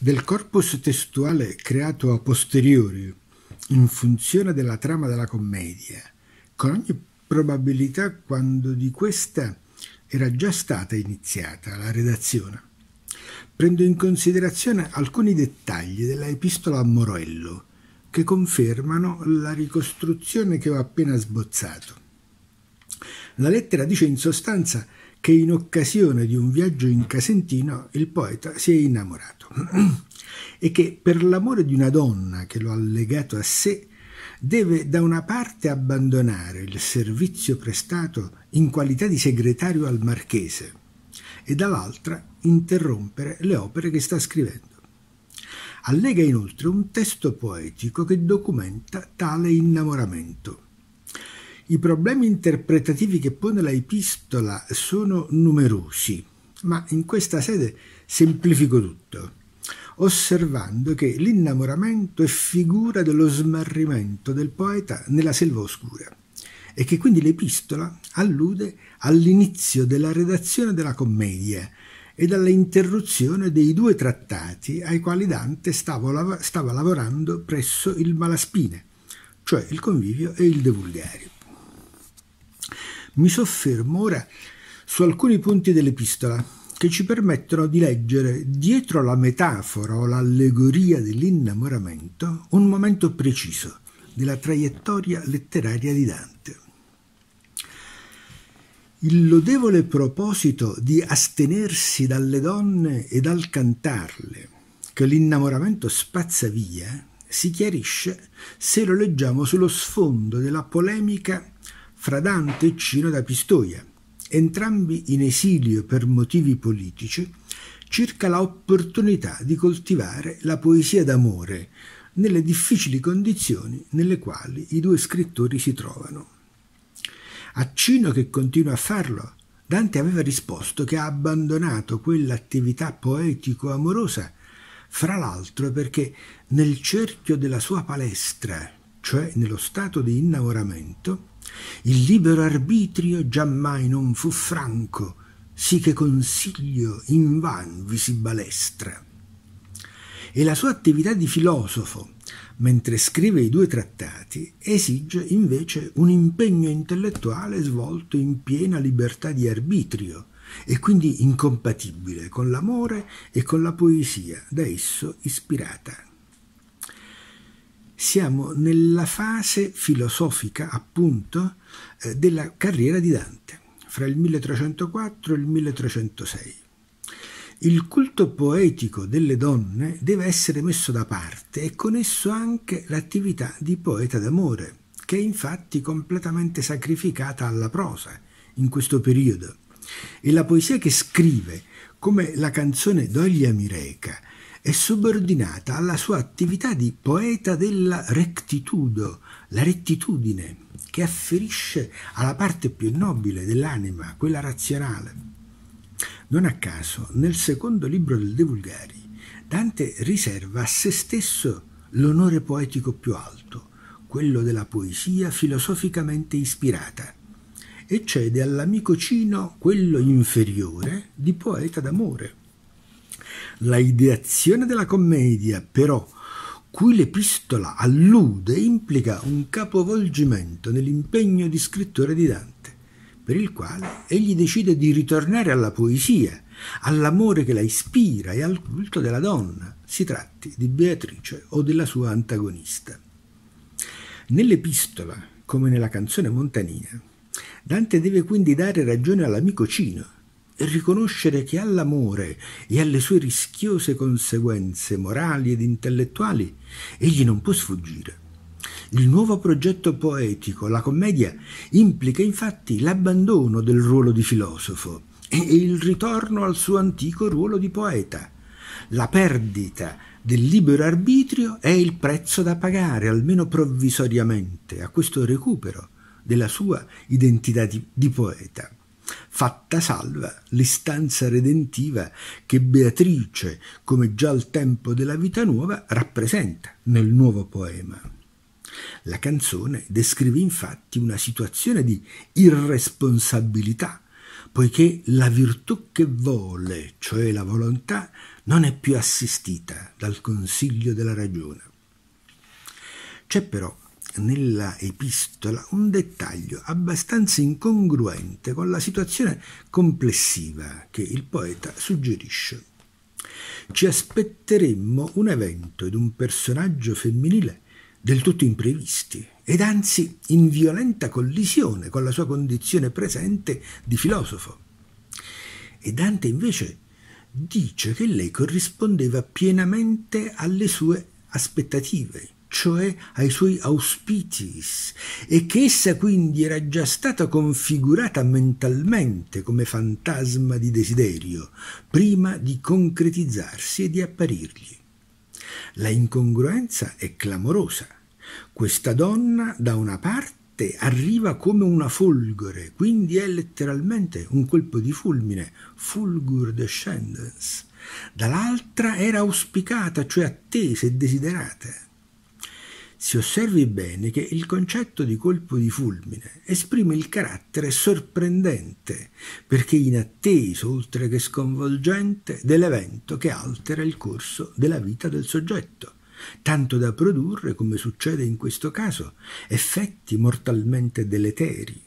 Del corpus testuale creato a posteriori, in funzione della trama della commedia, con ogni probabilità quando di questa era già stata iniziata la redazione. Prendo in considerazione alcuni dettagli della epistola a Morello, che confermano la ricostruzione che ho appena sbozzato. La lettera dice in sostanza che in occasione di un viaggio in Casentino il poeta si è innamorato e che per l'amore di una donna che lo ha legato a sé deve da una parte abbandonare il servizio prestato in qualità di segretario al marchese e dall'altra interrompere le opere che sta scrivendo. Allega inoltre un testo poetico che documenta tale innamoramento i problemi interpretativi che pone la epistola sono numerosi, ma in questa sede semplifico tutto, osservando che l'innamoramento è figura dello smarrimento del poeta nella selva oscura e che quindi l'epistola allude all'inizio della redazione della commedia e all'interruzione dei due trattati ai quali Dante stava, lavorando presso il Malaspine, cioè il convivio e il De Vulgari. Mi soffermo ora su alcuni punti dell'epistola che ci permettono di leggere dietro la metafora o l'allegoria dell'innamoramento un momento preciso della traiettoria letteraria di Dante. Il lodevole proposito di astenersi dalle donne e dal cantarle, che l'innamoramento spazza via, si chiarisce se lo leggiamo sullo sfondo della polemica fra Dante e Cino da Pistoia, entrambi in esilio per motivi politici, circa l'opportunità di coltivare la poesia d'amore nelle difficili condizioni nelle quali i due scrittori si trovano. A Cino che continua a farlo, Dante aveva risposto che ha abbandonato quell'attività poetico-amorosa, fra l'altro perché nel cerchio della sua palestra, cioè nello stato di innamoramento, il libero arbitrio giammai non fu franco, sì che consiglio in van vi si balestra. E la sua attività di filosofo, mentre scrive i due trattati, esige invece un impegno intellettuale svolto in piena libertà di arbitrio e quindi incompatibile con l'amore e con la poesia da esso ispirata siamo nella fase filosofica, appunto, eh, della carriera di Dante, fra il 1304 e il 1306. Il culto poetico delle donne deve essere messo da parte e con esso anche l'attività di poeta d'amore, che è infatti completamente sacrificata alla prosa in questo periodo. E la poesia che scrive, come la canzone Doglia Mireca, è subordinata alla sua attività di poeta della rectitudo, la rettitudine, che afferisce alla parte più nobile dell'anima, quella razionale. Non a caso, nel secondo libro del De Vulgari, Dante riserva a se stesso l'onore poetico più alto, quello della poesia filosoficamente ispirata, e cede all'amico Cino quello inferiore di poeta d'amore la ideazione della commedia, però, cui l'epistola allude, implica un capovolgimento nell'impegno di scrittore di Dante, per il quale egli decide di ritornare alla poesia, all'amore che la ispira e al culto della donna, si tratti di Beatrice o della sua antagonista. Nell'epistola, come nella canzone montanina, Dante deve quindi dare ragione all'amico Cino, riconoscere che all'amore e alle sue rischiose conseguenze morali ed intellettuali egli non può sfuggire. Il nuovo progetto poetico, la commedia, implica infatti l'abbandono del ruolo di filosofo e il ritorno al suo antico ruolo di poeta. La perdita del libero arbitrio è il prezzo da pagare, almeno provvisoriamente, a questo recupero della sua identità di, di poeta fatta salva l'istanza redentiva che Beatrice, come già al tempo della vita nuova, rappresenta nel nuovo poema. La canzone descrive infatti una situazione di irresponsabilità, poiché la virtù che vuole, cioè la volontà, non è più assistita dal consiglio della ragione. C'è però nella epistola un dettaglio abbastanza incongruente con la situazione complessiva che il poeta suggerisce. Ci aspetteremmo un evento ed un personaggio femminile del tutto imprevisti ed anzi in violenta collisione con la sua condizione presente di filosofo. E Dante invece dice che lei corrispondeva pienamente alle sue aspettative, cioè ai suoi auspicis, e che essa quindi era già stata configurata mentalmente come fantasma di desiderio, prima di concretizzarsi e di apparirgli. La incongruenza è clamorosa. Questa donna, da una parte, arriva come una folgore, quindi è letteralmente un colpo di fulmine, fulgur descendens. Dall'altra era auspicata, cioè attesa e desiderata. Si osservi bene che il concetto di colpo di fulmine esprime il carattere sorprendente, perché inatteso oltre che sconvolgente, dell'evento che altera il corso della vita del soggetto tanto da produrre, come succede in questo caso, effetti mortalmente deleteri,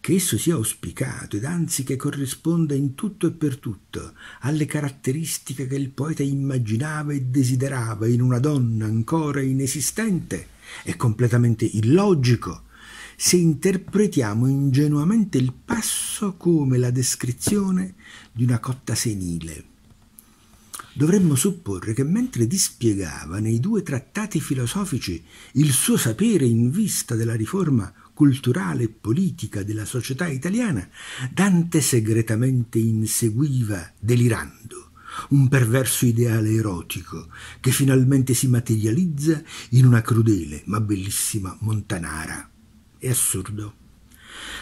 che esso sia auspicato ed anzi che corrisponda in tutto e per tutto alle caratteristiche che il poeta immaginava e desiderava in una donna ancora inesistente, è completamente illogico se interpretiamo ingenuamente il passo come la descrizione di una cotta senile. Dovremmo supporre che mentre dispiegava nei due trattati filosofici il suo sapere in vista della riforma culturale e politica della società italiana, Dante segretamente inseguiva, delirando, un perverso ideale erotico che finalmente si materializza in una crudele ma bellissima montanara. È assurdo.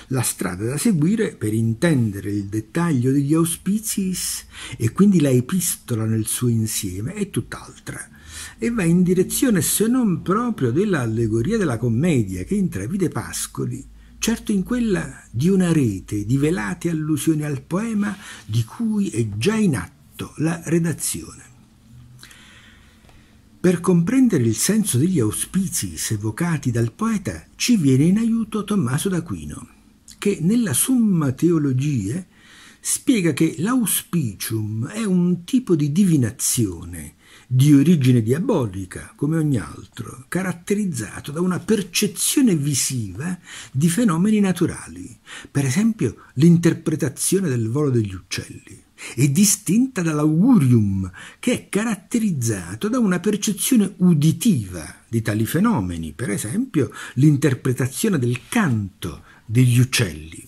La strada da seguire per intendere il dettaglio degli auspicis e quindi la epistola nel suo insieme è tutt'altra e va in direzione se non proprio dell'allegoria della commedia che intravide Pascoli, certo in quella di una rete di velate allusioni al poema di cui è già in atto la redazione. Per comprendere il senso degli auspicis evocati dal poeta ci viene in aiuto Tommaso d'Aquino, che nella Summa Teologie spiega che l'auspicium è un tipo di divinazione di origine diabolica, come ogni altro, caratterizzato da una percezione visiva di fenomeni naturali, per esempio l'interpretazione del volo degli uccelli e distinta dall'augurium, che è caratterizzato da una percezione uditiva di tali fenomeni, per esempio l'interpretazione del canto degli uccelli.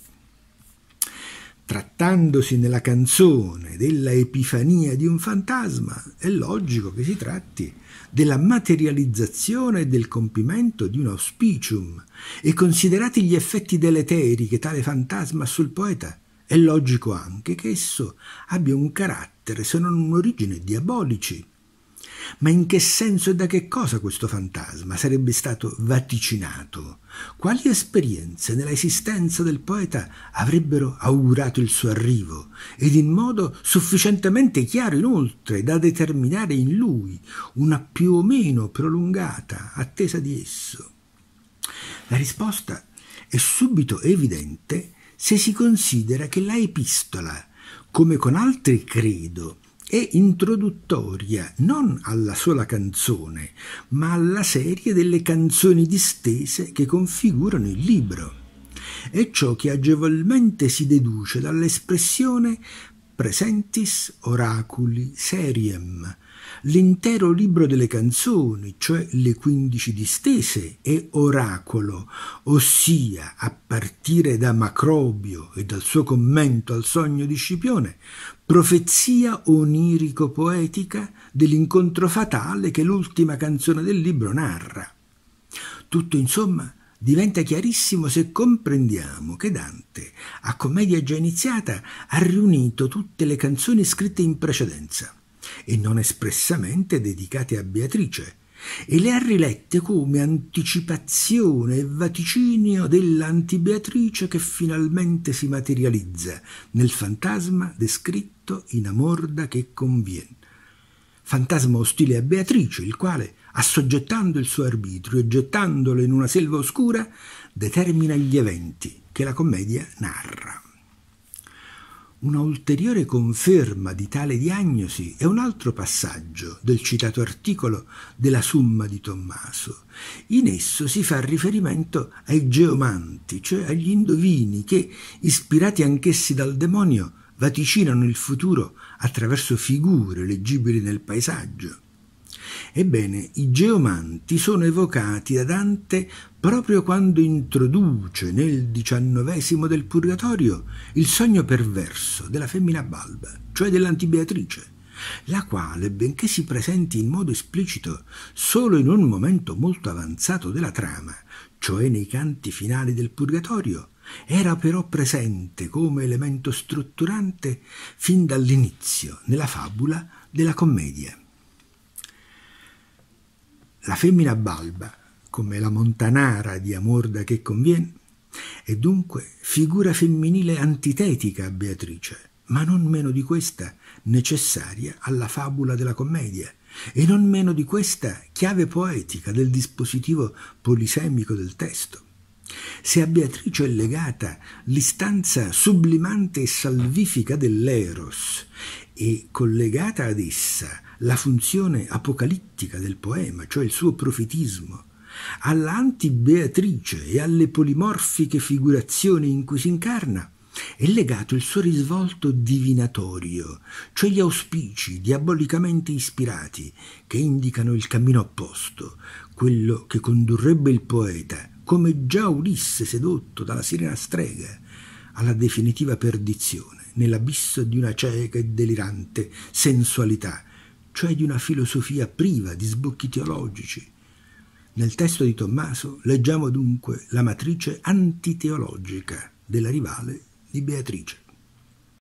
Trattandosi nella canzone della epifania di un fantasma, è logico che si tratti della materializzazione e del compimento di un auspicium, e considerati gli effetti deleteri che tale fantasma ha sul poeta, è logico anche che esso abbia un carattere, se non un'origine, diabolici. Ma in che senso e da che cosa questo fantasma sarebbe stato vaticinato? Quali esperienze nella esistenza del poeta avrebbero augurato il suo arrivo ed in modo sufficientemente chiaro inoltre da determinare in lui una più o meno prolungata attesa di esso? La risposta è subito evidente se si considera che la epistola, come con altri credo, è introduttoria non alla sola canzone, ma alla serie delle canzoni distese che configurano il libro. È ciò che agevolmente si deduce dall'espressione presentis oraculi seriem, L'intero libro delle canzoni, cioè le quindici distese, è oracolo, ossia, a partire da Macrobio e dal suo commento al sogno di Scipione, profezia onirico-poetica dell'incontro fatale che l'ultima canzone del libro narra. Tutto, insomma, diventa chiarissimo se comprendiamo che Dante, a commedia già iniziata, ha riunito tutte le canzoni scritte in precedenza e non espressamente dedicate a Beatrice, e le ha rilette come anticipazione e vaticinio dell'anti-Beatrice che finalmente si materializza nel fantasma descritto in Amorda che conviene. Fantasma ostile a Beatrice, il quale, assoggettando il suo arbitrio e gettandolo in una selva oscura, determina gli eventi che la commedia narra. Una ulteriore conferma di tale diagnosi è un altro passaggio del citato articolo della Summa di Tommaso. In esso si fa riferimento ai geomanti, cioè agli indovini che, ispirati anch'essi dal demonio, vaticinano il futuro attraverso figure leggibili nel paesaggio. Ebbene, i geomanti sono evocati da Dante proprio quando introduce nel diciannovesimo del Purgatorio il sogno perverso della femmina Balba, cioè dell'antibeatrice, la quale, benché si presenti in modo esplicito solo in un momento molto avanzato della trama, cioè nei canti finali del Purgatorio, era però presente come elemento strutturante fin dall'inizio nella fabula della commedia. La femmina balba, come la montanara di amor da che convien, è dunque figura femminile antitetica a Beatrice, ma non meno di questa necessaria alla fabula della commedia, e non meno di questa chiave poetica del dispositivo polisemico del testo. Se a Beatrice è legata l'istanza sublimante e salvifica dell'eros e collegata ad essa la funzione apocalittica del poema, cioè il suo profetismo, allanti beatrice e alle polimorfiche figurazioni in cui si incarna, è legato il suo risvolto divinatorio, cioè gli auspici diabolicamente ispirati che indicano il cammino opposto, quello che condurrebbe il poeta come già Ulisse sedotto dalla sirena strega alla definitiva perdizione, nell'abisso di una cieca e delirante sensualità, cioè di una filosofia priva di sbocchi teologici. Nel testo di Tommaso leggiamo dunque la matrice antiteologica della rivale di Beatrice.